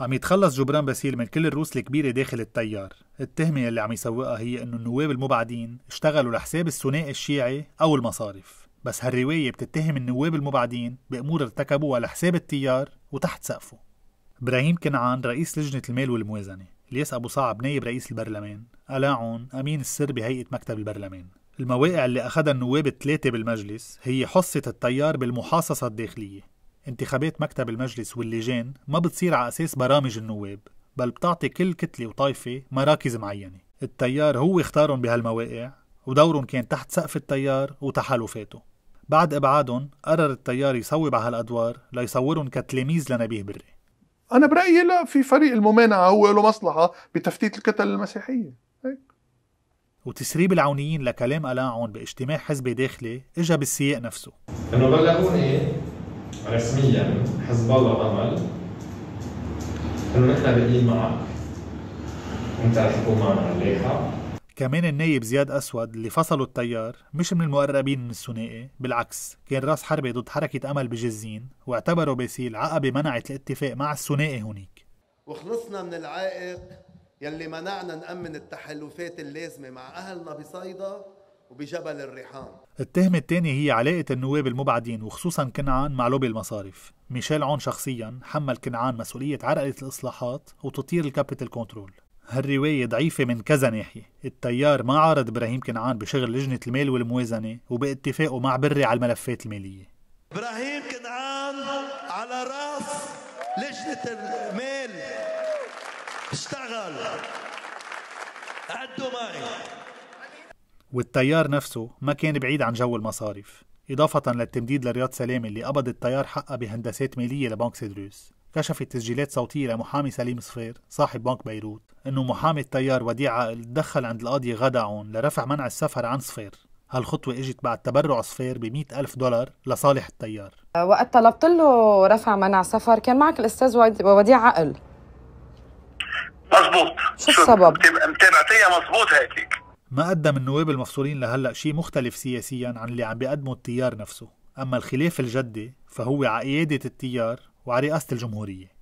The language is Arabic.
عم يتخلص جبران باسيل من كل الروس الكبيرة داخل التيار التهمة اللي عم يسوقها هي انه النواب المبعدين اشتغلوا لحساب الثنائي الشيعي او المصارف بس هالرواية بتتهم النواب المبعدين بأمور ارتكبوها لحساب التيار وتحت سقفه إبراهيم كنعان رئيس لجنة المال والموازنة الياس أبو صعب نايب رئيس البرلمان ألاعون أمين السر بهيئة مكتب البرلمان المواقع اللي أخذها النواب الثلاثة بالمجلس هي حصة التيار بالمحاصصة الداخلية انتخابات مكتب المجلس واللجان ما بتصير على أساس برامج النواب بل بتعطي كل كتلة وطائفة مراكز معينة التيار هو اختارهم بهالمواقع ودورهم كان تحت سقف التيار وتحالفاته بعد إبعادهم قرر التيار يصوب على هالأدوار ليصورهم كتلاميذ لنبيه بري أنا برأيي لا في فريق الممانعة هو له مصلحة بتفتيت الكتل المسيحية هيك. وتسريب العونيين لكلام قلاعهم باجتماع حزبي داخلي اجى بالسياق نفسه انه بلغوني رسميا حزب الله امل انه نحن باقيين معك انت رح تكون معنا على اللائحه كمان النايب زياد أسود اللي فصلوا التيار مش من المقربين من الثنائي بالعكس كان راس حربة ضد حركة أمل بجزين واعتبروا باسيل عقبة منعت الاتفاق مع الثنائي هناك وخلصنا من العائق يلي منعنا نأمن التحالفات اللازمة مع أهلنا بصيدا وبجبل الريحان التهمة الثانية هي علاقة النواب المبعدين وخصوصا كنعان مع لوبي المصارف ميشيل عون شخصيا حمل كنعان مسؤولية عرقلة الإصلاحات وتطير الكابيتال كنترول هالرواية ضعيفة من كذا ناحية التيار ما عارض إبراهيم كنعان بشغل لجنة المال والموازنة وباتفاقه مع بري على الملفات المالية إبراهيم كنعان على رأس لجنة المال اشتغل عدوا معي والتيار نفسه ما كان بعيد عن جو المصارف إضافة للتمديد لرياض سلامة اللي قبض التيار حقها بهندسات مالية لبنك سيدروس كشفت تسجيلات صوتية لمحامي سليم صفير صاحب بنك بيروت أنه محامي التيار وديع عقل تدخل عند القاضي غدعون لرفع منع السفر عن صفير هالخطوة اجت بعد تبرع صفير ب ألف دولار لصالح التيار وقت طلبت له رفع منع سفر كان معك الأستاذ وديع عقل مزبوط شو السبب؟ متابعتيها مزبوط هيك ما قدم النواب المفصولين لهلأ شيء مختلف سياسيا عن اللي عم بيقدمه التيار نفسه أما الخلاف الجدي فهو عقيادة التيار وعرئاسة الجمهورية